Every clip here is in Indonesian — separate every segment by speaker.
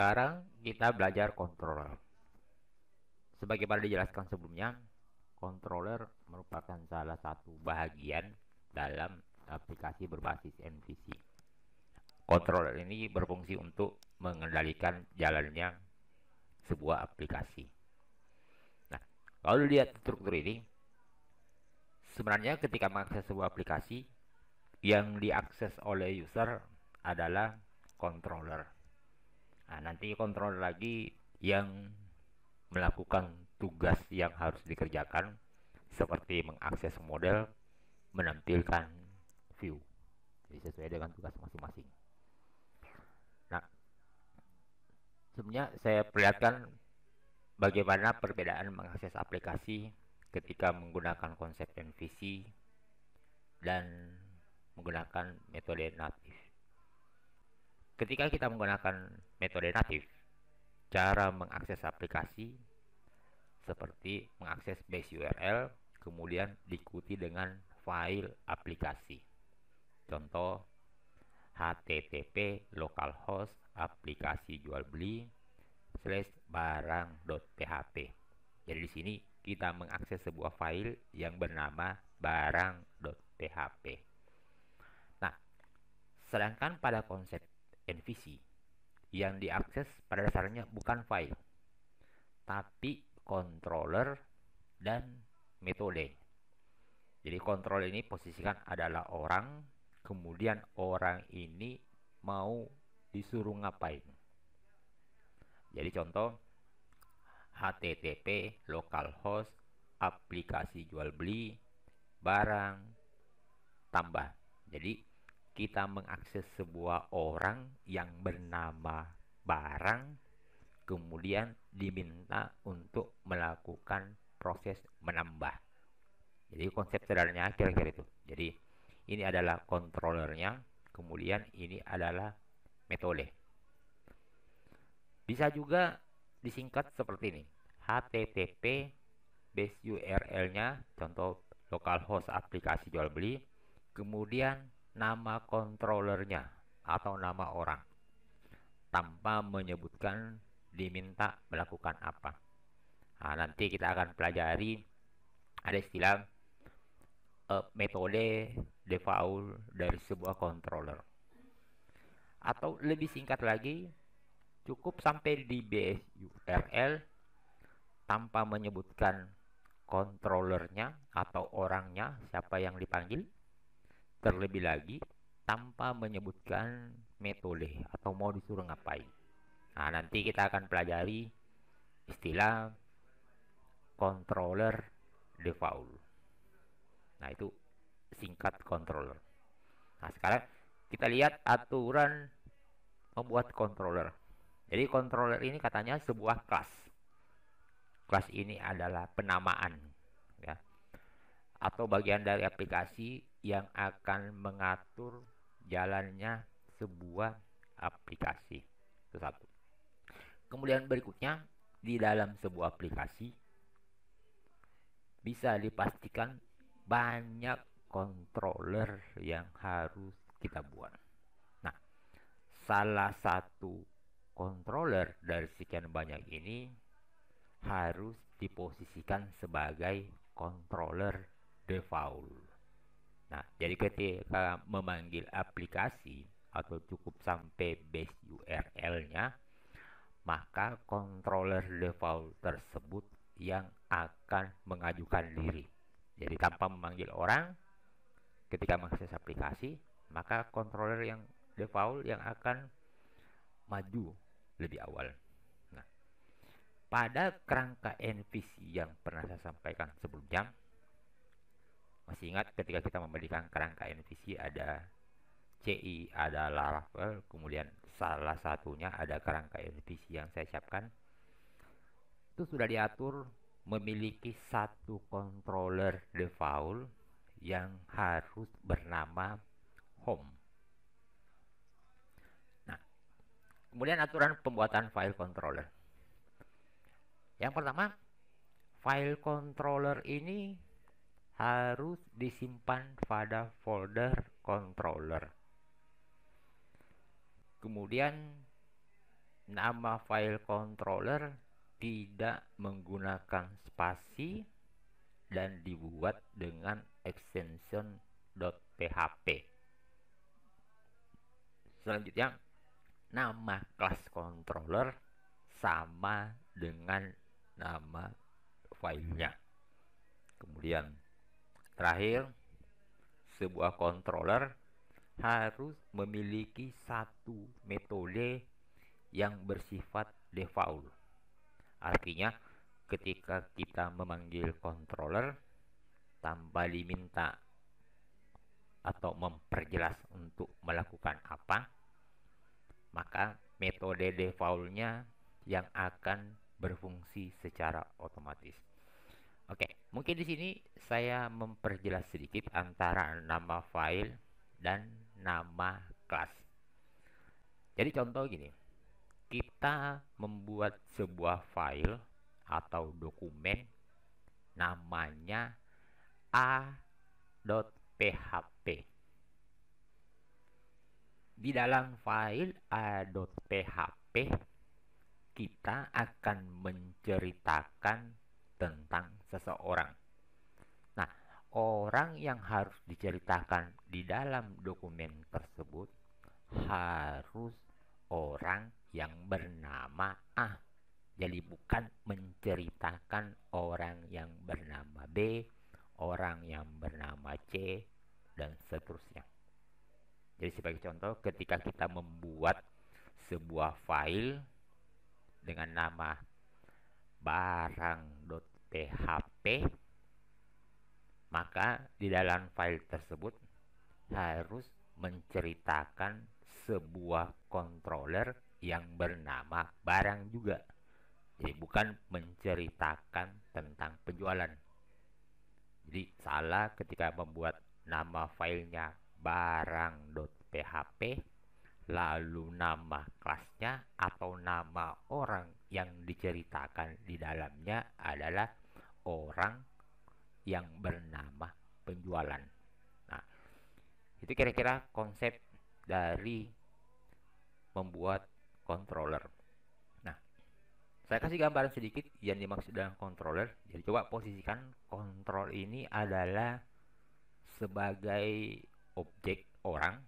Speaker 1: Sekarang kita belajar controller. Sebagaimana dijelaskan sebelumnya, controller merupakan salah satu bagian dalam aplikasi berbasis MVC. Controller ini berfungsi untuk mengendalikan jalannya sebuah aplikasi. Nah, kalau lihat struktur ini, sebenarnya ketika mengakses sebuah aplikasi, yang diakses oleh user adalah controller nah, nanti kontrol lagi yang melakukan tugas yang harus dikerjakan seperti mengakses model menampilkan view jadi sesuai dengan tugas masing-masing nah sebelumnya saya perlihatkan bagaimana perbedaan mengakses aplikasi ketika menggunakan konsep MVC dan menggunakan metode natif ketika kita menggunakan Metode natif cara mengakses aplikasi seperti mengakses base URL kemudian diikuti dengan file aplikasi. Contoh http localhost aplikasi jual beli slash barang.php. Jadi di sini kita mengakses sebuah file yang bernama barang.php. Nah, sedangkan pada konsep NVC yang diakses pada dasarnya bukan file, tapi controller dan metode. Jadi kontrol ini posisikan adalah orang, kemudian orang ini mau disuruh ngapain. Jadi contoh http localhost aplikasi jual beli barang tambah. Jadi kita mengakses sebuah orang yang bernama barang kemudian diminta untuk melakukan proses menambah jadi konsep sederhananya kira-kira itu jadi ini adalah kontrolernya kemudian ini adalah metode bisa juga disingkat seperti ini http base url nya contoh localhost aplikasi jual beli kemudian nama kontrolernya atau nama orang tanpa menyebutkan diminta melakukan apa. Nah, nanti kita akan pelajari ada istilah uh, metode default dari sebuah controller. Atau lebih singkat lagi, cukup sampai di bsurl tanpa menyebutkan kontrolernya atau orangnya siapa yang dipanggil Terlebih lagi tanpa menyebutkan metode atau mau disuruh ngapain. Nah, nanti kita akan pelajari istilah controller default. Nah, itu singkat controller. Nah, sekarang kita lihat aturan membuat controller. Jadi controller ini katanya sebuah kelas. Kelas ini adalah penamaan ya. Atau bagian dari aplikasi yang akan mengatur jalannya sebuah aplikasi itu satu kemudian berikutnya di dalam sebuah aplikasi bisa dipastikan banyak controller yang harus kita buat nah salah satu controller dari sekian banyak ini harus diposisikan sebagai controller default Nah, jadi ketika memanggil aplikasi atau cukup sampai base URL-nya, maka controller default tersebut yang akan mengajukan diri. Jadi tanpa memanggil orang ketika mengakses aplikasi, maka controller yang default yang akan maju lebih awal. Nah, pada kerangka NPC yang pernah saya sampaikan sebelumnya, masih ingat ketika kita memberikan kerangka NVC ada CI, ada Laravel, kemudian salah satunya ada kerangka NVC yang saya siapkan. Itu sudah diatur memiliki satu controller default yang harus bernama home. Nah, kemudian aturan pembuatan file controller. Yang pertama, file controller ini harus disimpan pada folder controller. Kemudian nama file controller tidak menggunakan spasi dan dibuat dengan extension .php. Selanjutnya, nama kelas controller sama dengan nama filenya. Kemudian Terakhir, sebuah controller harus memiliki satu metode yang bersifat default. Artinya, ketika kita memanggil controller tanpa diminta atau memperjelas untuk melakukan apa, maka metode defaultnya yang akan berfungsi secara otomatis. Oke, mungkin di sini saya memperjelas sedikit antara nama file dan nama kelas. Jadi contoh gini, kita membuat sebuah file atau dokumen namanya a.php. Di dalam file a.php kita akan menceritakan tentang seseorang. Nah, orang yang harus diceritakan di dalam dokumen tersebut harus orang yang bernama A. Jadi bukan menceritakan orang yang bernama B, orang yang bernama C, dan seterusnya. Jadi sebagai contoh ketika kita membuat sebuah file dengan nama barang PHP maka di dalam file tersebut harus menceritakan sebuah controller yang bernama barang juga jadi bukan menceritakan tentang penjualan jadi salah ketika membuat nama filenya barang.php lalu nama kelasnya atau nama orang yang diceritakan di dalamnya adalah orang yang bernama penjualan. Nah, itu kira-kira konsep dari membuat controller. Nah, saya kasih gambaran sedikit yang dimaksud dengan controller. Jadi coba posisikan kontrol ini adalah sebagai objek orang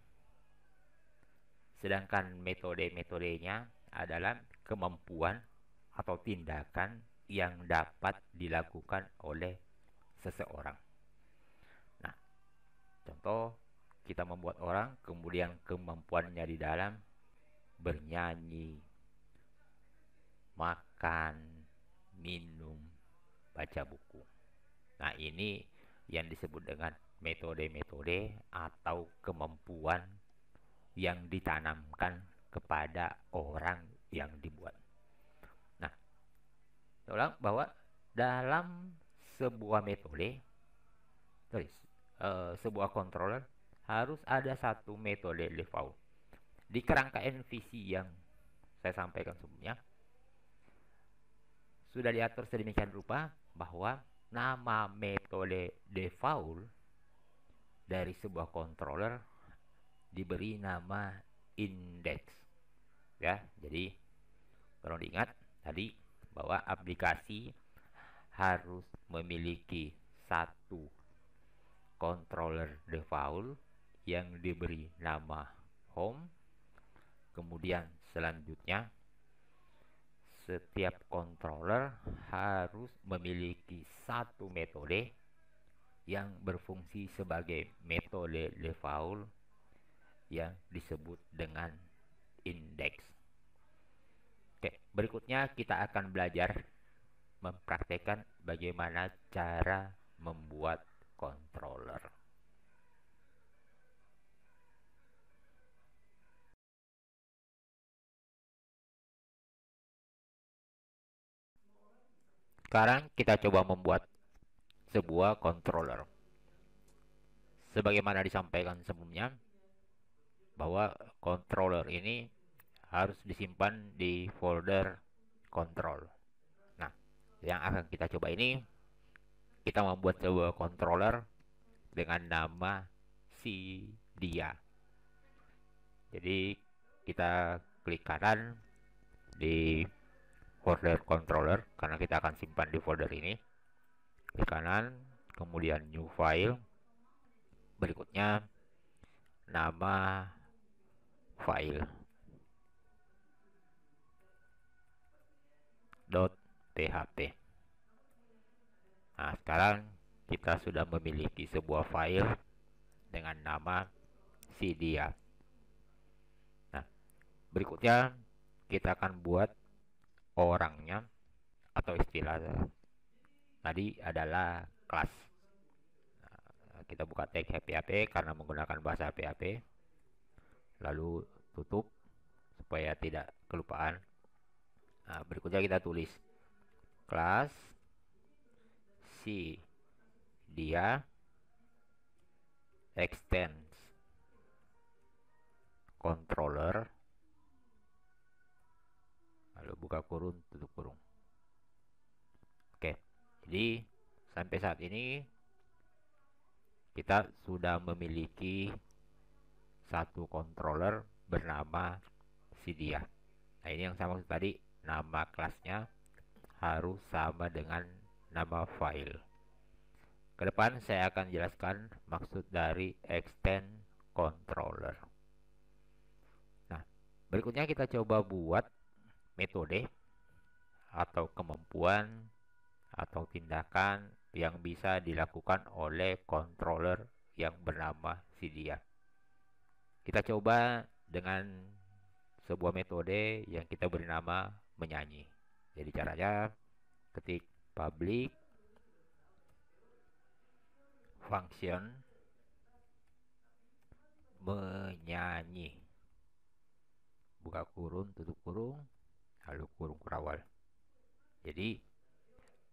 Speaker 1: sedangkan metode-metodenya adalah kemampuan atau tindakan yang dapat dilakukan oleh seseorang. Nah, contoh kita membuat orang kemudian kemampuannya di dalam bernyanyi, makan, minum, baca buku. Nah, ini yang disebut dengan metode-metode atau kemampuan yang ditanamkan kepada orang yang dibuat orang bahwa dalam sebuah metode sorry, uh, eh, sebuah controller harus ada satu metode default di kerangka NVC yang saya sampaikan sebelumnya sudah diatur sedemikian rupa bahwa nama metode default dari sebuah controller diberi nama index ya jadi tolong diingat tadi bahwa aplikasi harus memiliki satu controller default yang diberi nama home kemudian selanjutnya setiap controller harus memiliki satu metode yang berfungsi sebagai metode default yang disebut dengan indeks Berikutnya kita akan belajar mempraktekkan bagaimana cara membuat controller. Sekarang kita coba membuat sebuah controller. Sebagaimana disampaikan sebelumnya bahwa controller ini harus disimpan di folder control nah yang akan kita coba ini kita membuat sebuah controller dengan nama si dia jadi kita klik kanan di folder controller karena kita akan simpan di folder ini klik kanan kemudian new file berikutnya nama file .php. Nah, sekarang kita sudah memiliki sebuah file dengan nama cdia. Nah, berikutnya kita akan buat orangnya atau istilah tadi adalah kelas. Nah, kita buka tag PHP karena menggunakan bahasa PHP. Lalu tutup supaya tidak kelupaan nah, berikutnya kita tulis kelas C dia extends controller lalu buka kurung tutup kurung oke jadi sampai saat ini kita sudah memiliki satu controller bernama Cydia. Nah, ini yang sama tadi nama kelasnya harus sama dengan nama file. Ke depan saya akan jelaskan maksud dari extend controller. Nah, berikutnya kita coba buat metode atau kemampuan atau tindakan yang bisa dilakukan oleh controller yang bernama Cydia. Kita coba dengan sebuah metode yang kita beri nama menyanyi jadi caranya ketik public function menyanyi buka kurung tutup kurung lalu kurung kurawal jadi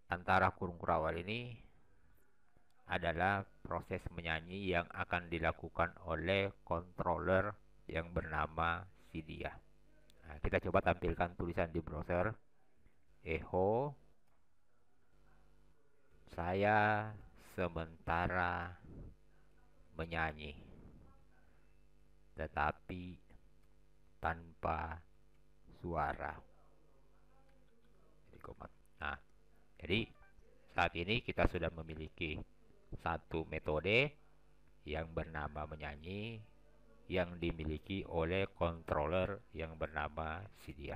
Speaker 1: antara kurung kurawal ini adalah proses menyanyi yang akan dilakukan oleh controller yang bernama Cydia. Nah, kita coba tampilkan tulisan di browser Eho, saya sementara menyanyi tetapi tanpa suara. Nah, jadi saat ini kita sudah memiliki satu metode yang bernama menyanyi yang dimiliki oleh controller yang bernama Cydia.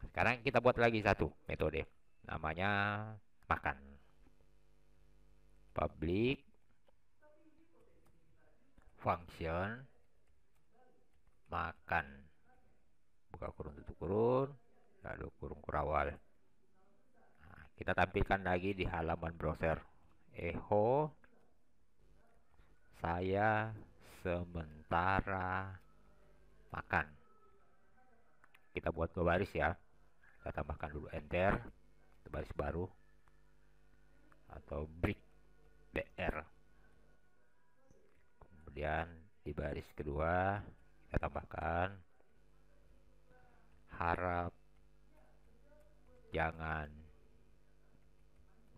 Speaker 1: Sekarang kita buat lagi satu metode, namanya makan. Public function makan buka kurung tutup kurung lalu kurung kurawal nah, kita tampilkan lagi di halaman browser Eho, saya sementara makan kita buat dua baris ya kita tambahkan dulu enter baris baru atau break br kemudian di baris kedua kita tambahkan harap jangan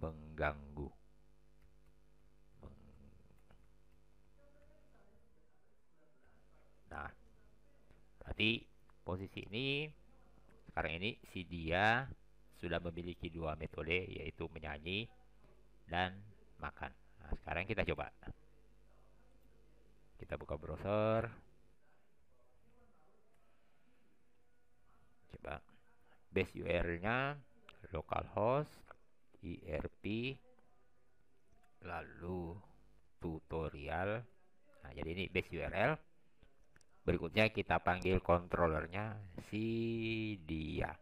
Speaker 1: mengganggu berarti posisi ini sekarang ini si dia sudah memiliki dua metode yaitu menyanyi dan makan nah, sekarang kita coba kita buka browser coba base URL nya localhost IRP lalu tutorial nah jadi ini base URL Berikutnya kita panggil kontrolernya si dia.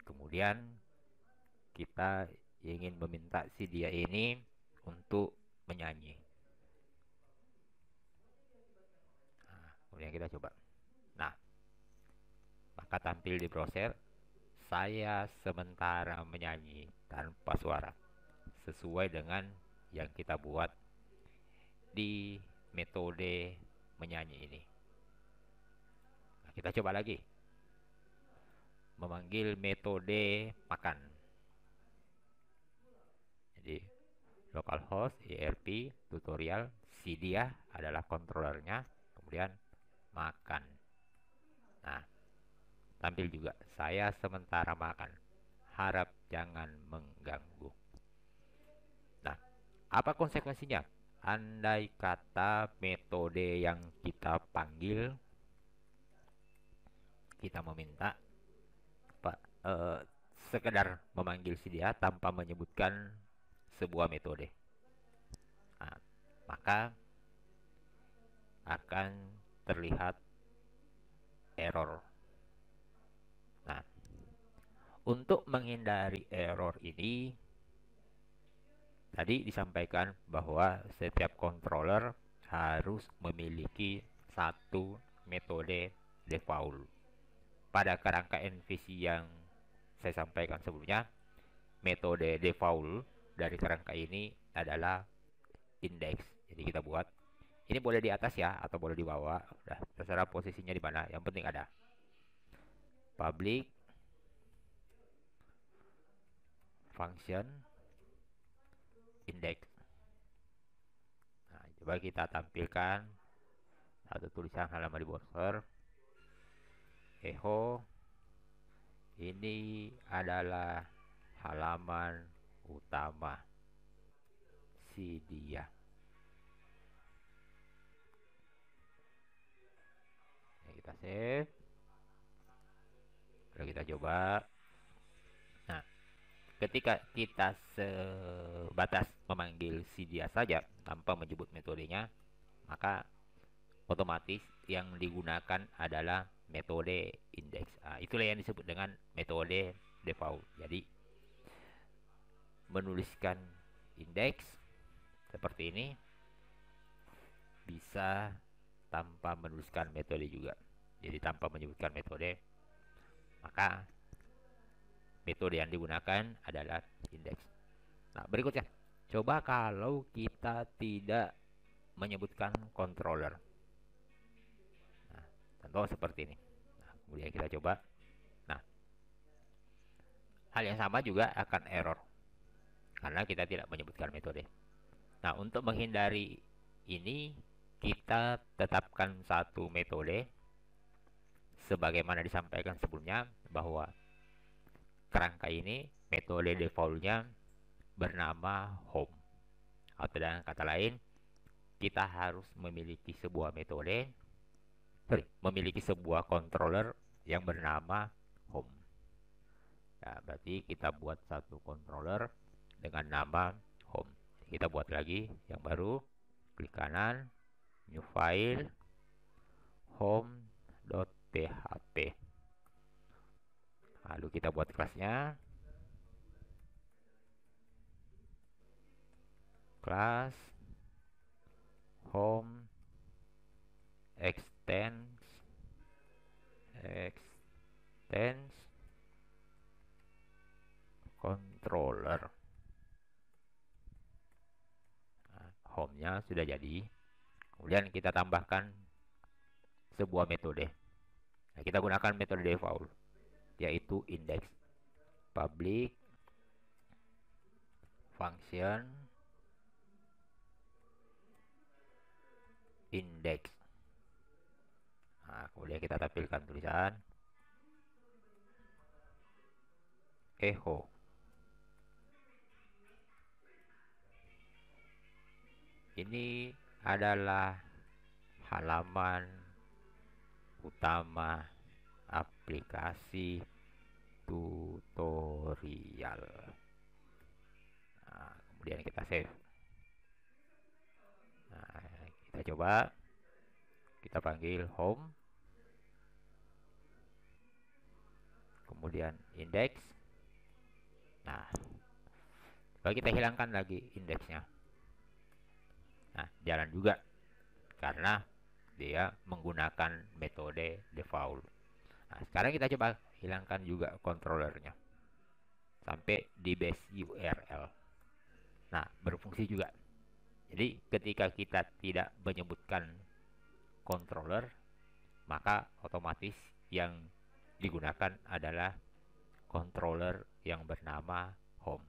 Speaker 1: Kemudian kita ingin meminta si dia ini untuk menyanyi. Nah, kemudian kita coba. Nah, maka tampil di browser saya sementara menyanyi tanpa suara sesuai dengan yang kita buat di metode menyanyi ini. Kita coba lagi. Memanggil metode makan. Jadi localhost IRP e tutorial si dia adalah kontrolernya kemudian makan. Nah, tampil juga saya sementara makan. Harap jangan mengganggu. Nah, apa konsekuensinya? Andai kata metode yang kita panggil kita meminta pak uh, sekedar memanggil si dia tanpa menyebutkan sebuah metode nah, maka akan terlihat error nah untuk menghindari error ini tadi disampaikan bahwa setiap controller harus memiliki satu metode default pada kerangka NVC yang saya sampaikan sebelumnya, metode default dari kerangka ini adalah index. Jadi kita buat ini boleh di atas ya atau boleh di bawah, udah terserah posisinya di mana, yang penting ada. Public function index. Nah, coba kita tampilkan satu tulisan halaman di browser eho ini adalah halaman utama si dia ya, kita save lalu kita coba nah ketika kita sebatas memanggil si dia saja tanpa menyebut metodenya maka otomatis yang digunakan adalah metode indeks. Nah, itulah yang disebut dengan metode default Jadi menuliskan indeks seperti ini bisa tanpa menuliskan metode juga. Jadi tanpa menyebutkan metode, maka metode yang digunakan adalah indeks. Nah, berikutnya. Coba kalau kita tidak menyebutkan controller. Nah, contoh seperti ini ya kita coba nah hal yang sama juga akan error karena kita tidak menyebutkan metode nah untuk menghindari ini kita tetapkan satu metode sebagaimana disampaikan sebelumnya bahwa kerangka ini metode defaultnya bernama home atau dengan kata lain kita harus memiliki sebuah metode sorry, memiliki sebuah controller yang bernama home. Ya, berarti kita buat satu controller dengan nama home. Kita buat lagi yang baru, klik kanan, new file, home.php. Lalu kita buat kelasnya. Kelas home extend extends controller nah, home-nya sudah jadi kemudian kita tambahkan sebuah metode nah, kita gunakan metode default yaitu index public function index nah kemudian kita tampilkan tulisan echo ini adalah halaman utama aplikasi tutorial nah, kemudian kita save nah, kita coba kita panggil home kemudian index nah kalau kita hilangkan lagi indeksnya nah jalan juga karena dia menggunakan metode default nah sekarang kita coba hilangkan juga controllernya sampai di base URL nah berfungsi juga jadi ketika kita tidak menyebutkan controller maka otomatis yang digunakan adalah controller yang bernama home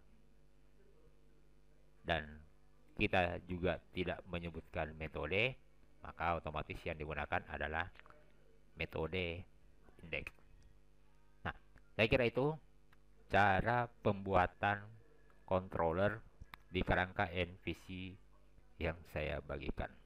Speaker 1: dan kita juga tidak menyebutkan metode maka otomatis yang digunakan adalah metode index nah saya kira itu cara pembuatan controller di kerangka NVC yang saya bagikan